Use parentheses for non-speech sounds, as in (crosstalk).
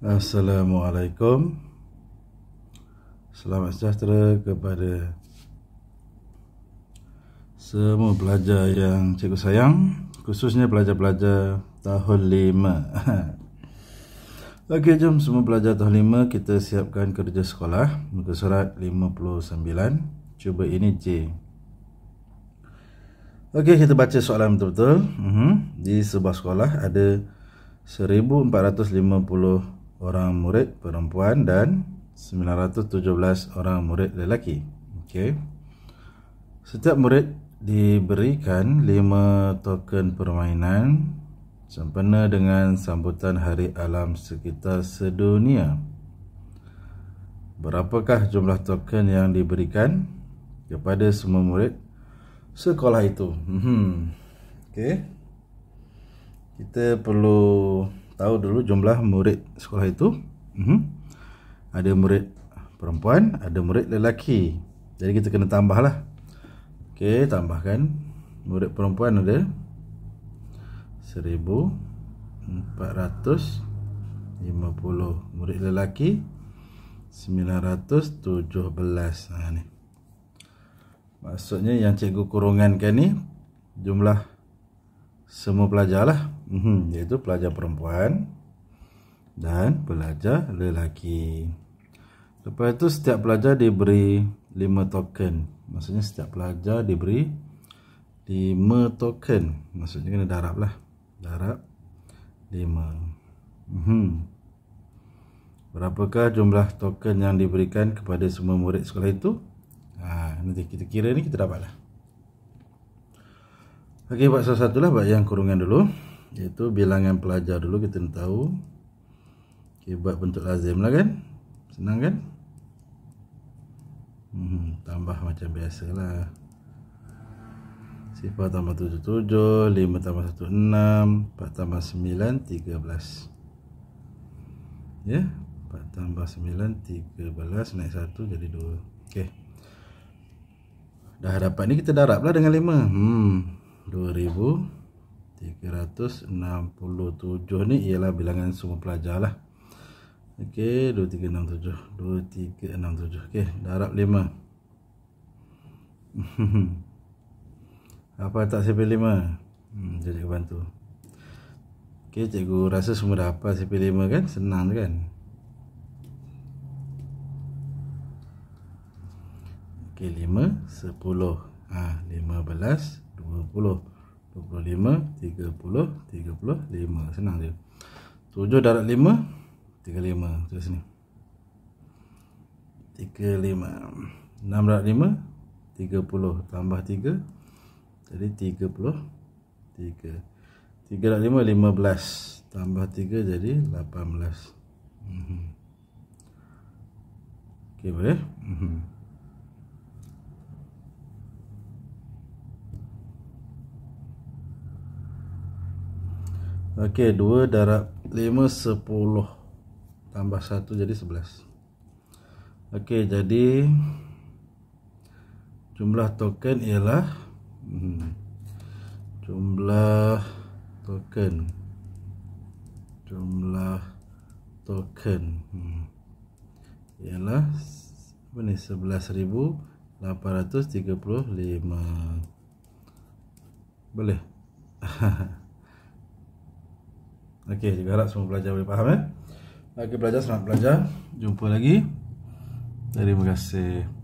Assalamualaikum Selamat sejahtera kepada Semua pelajar yang cikgu sayang Khususnya pelajar-pelajar tahun 5 (laughs) Ok jom semua pelajar tahun 5 Kita siapkan kerja sekolah Muka surat 59 Cuba ini J Ok kita baca soalan betul-betul uh-huh. Di sebuah sekolah ada 1450 orang murid perempuan dan 917 orang murid lelaki. Okey. Setiap murid diberikan 5 token permainan sempena dengan sambutan Hari Alam Sekitar Sedunia. Berapakah jumlah token yang diberikan kepada semua murid sekolah itu? Hmm. Okey. Kita perlu tahu dulu jumlah murid sekolah itu. Mm-hmm. Ada murid perempuan, ada murid lelaki. Jadi kita kena tambahlah. Okey, tambahkan. Murid perempuan ada 1450. Murid lelaki 917. Ha ni. Maksudnya yang cikgu kurungankan ni jumlah semua pelajar lah Mhm, iaitu pelajar perempuan dan pelajar lelaki. Lepas itu setiap pelajar diberi 5 token. Maksudnya setiap pelajar diberi 5 token. Maksudnya kena darab lah. Darab 5. Hmm. Berapakah jumlah token yang diberikan kepada semua murid sekolah itu? Ha, nanti kita kira ni kita dapat lah. Okey, buat satu-satulah buat yang kurungan dulu. Okey. Itu bilangan pelajar dulu kita nak tahu Okay, buat bentuk lazim lah kan Senang kan hmm, Tambah macam biasa lah Sifar tambah 77 5 tambah 16 4 tambah 9 13 Ya yeah? 4 tambah 9 13 Naik 1 jadi 2 Okay Dah dapat ni kita darab lah dengan 5 Hmm 2000 367 ni ialah bilangan semua pelajar lah ok 2367 2367 ok darab 5 apa tak CP5 hmm, jom cikgu bantu ok cikgu rasa semua dah apa CP5 kan senang tu kan ok 5 10 ha, 15 20 25 30 35 senang je 7 darat 5 35 terus sini 35 6 darat 5 30 tambah 3 jadi 33 3 darat 5 15 tambah 3 jadi 18 mm -hmm. boleh mm Okey, 2 darab 5 10 tambah 1 jadi 11. Okey, jadi jumlah token ialah hmm, jumlah token jumlah token hmm, ialah apa ni 11835 boleh (laughs) Okey, saya harap semua pelajar boleh faham eh. Okey, belajar, selamat belajar. Jumpa lagi. Terima kasih.